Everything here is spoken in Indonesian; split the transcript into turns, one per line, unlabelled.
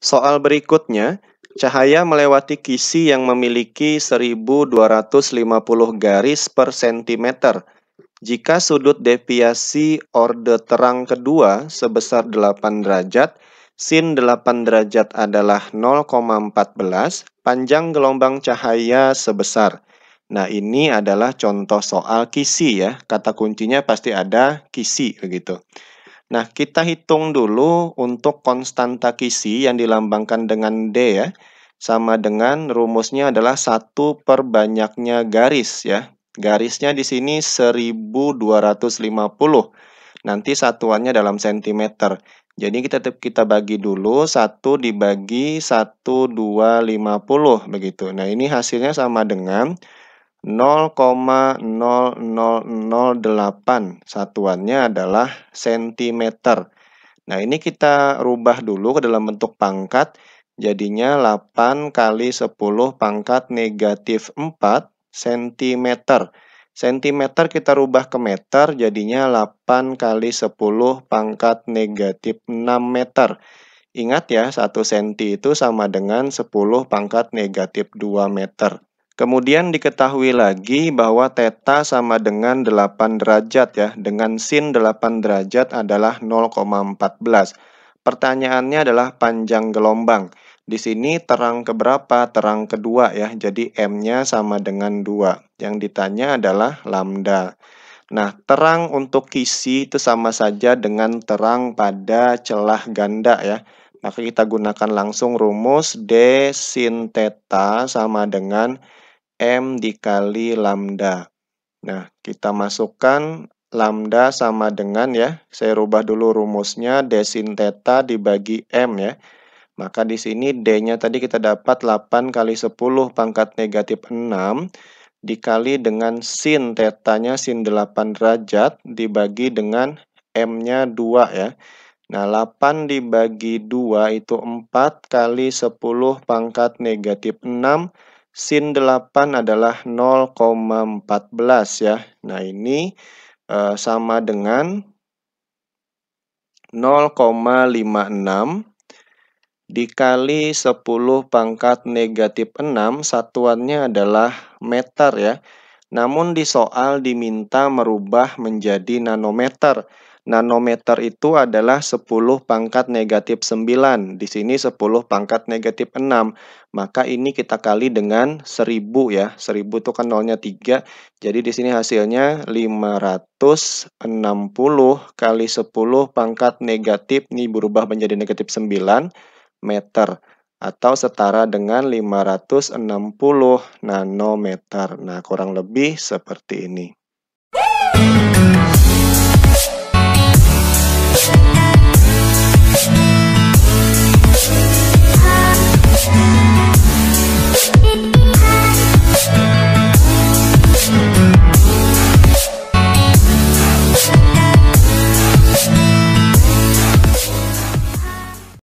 Soal berikutnya, cahaya melewati kisi yang memiliki 1250 garis per cm. Jika sudut deviasi orde terang kedua sebesar 8 derajat, sin 8 derajat adalah 0,14, panjang gelombang cahaya sebesar. Nah, ini adalah contoh soal kisi ya. Kata kuncinya pasti ada kisi begitu. Nah, kita hitung dulu untuk konstanta Kisi yang dilambangkan dengan D ya. Sama dengan rumusnya adalah satu per banyaknya garis ya. Garisnya di sini 1250. Nanti satuannya dalam sentimeter. Jadi kita kita bagi dulu 1 dibagi 1250 begitu. Nah, ini hasilnya sama dengan 0,0008 satuannya adalah cm. Nah, ini kita rubah dulu ke dalam bentuk pangkat. Jadinya 8 kali 10 pangkat negatif 4 cm. cm kita rubah ke meter, jadinya 8 kali 10 pangkat negatif 6 meter. Ingat ya, 1 senti itu sama dengan 10 pangkat negatif 2 meter. Kemudian diketahui lagi bahwa teta sama dengan 8 derajat ya, dengan sin 8 derajat adalah 0,14. Pertanyaannya adalah panjang gelombang. Di sini terang keberapa? Terang kedua ya. Jadi M-nya sama dengan 2. Yang ditanya adalah lambda. Nah, terang untuk kisi itu sama saja dengan terang pada celah ganda ya. Maka kita gunakan langsung rumus D sin theta sama dengan M dikali lambda. Nah, kita masukkan lambda sama dengan ya, saya rubah dulu rumusnya D sin theta dibagi M ya. Maka di sini D-nya tadi kita dapat 8 kali 10 pangkat negatif 6 dikali dengan sin tetanya sin 8 derajat dibagi dengan M-nya 2 ya. Nah, 8 dibagi 2 itu 4 kali 10 pangkat negatif 6 Sin 8 adalah 0,14 ya. Nah, ini e, sama dengan 0,56 dikali 10 pangkat negatif 6 satuannya adalah meter ya. Namun di soal diminta merubah menjadi nanometer nanometer itu adalah 10 pangkat negatif 9. Di sini 10 pangkat negatif 6. Maka ini kita kali dengan 1000 ya. 1000 itu kan nolnya 3. Jadi di sini hasilnya 560 kali 10 pangkat negatif. Ini berubah menjadi negatif 9 meter atau setara dengan 560 nanometer. Nah, kurang lebih seperti ini.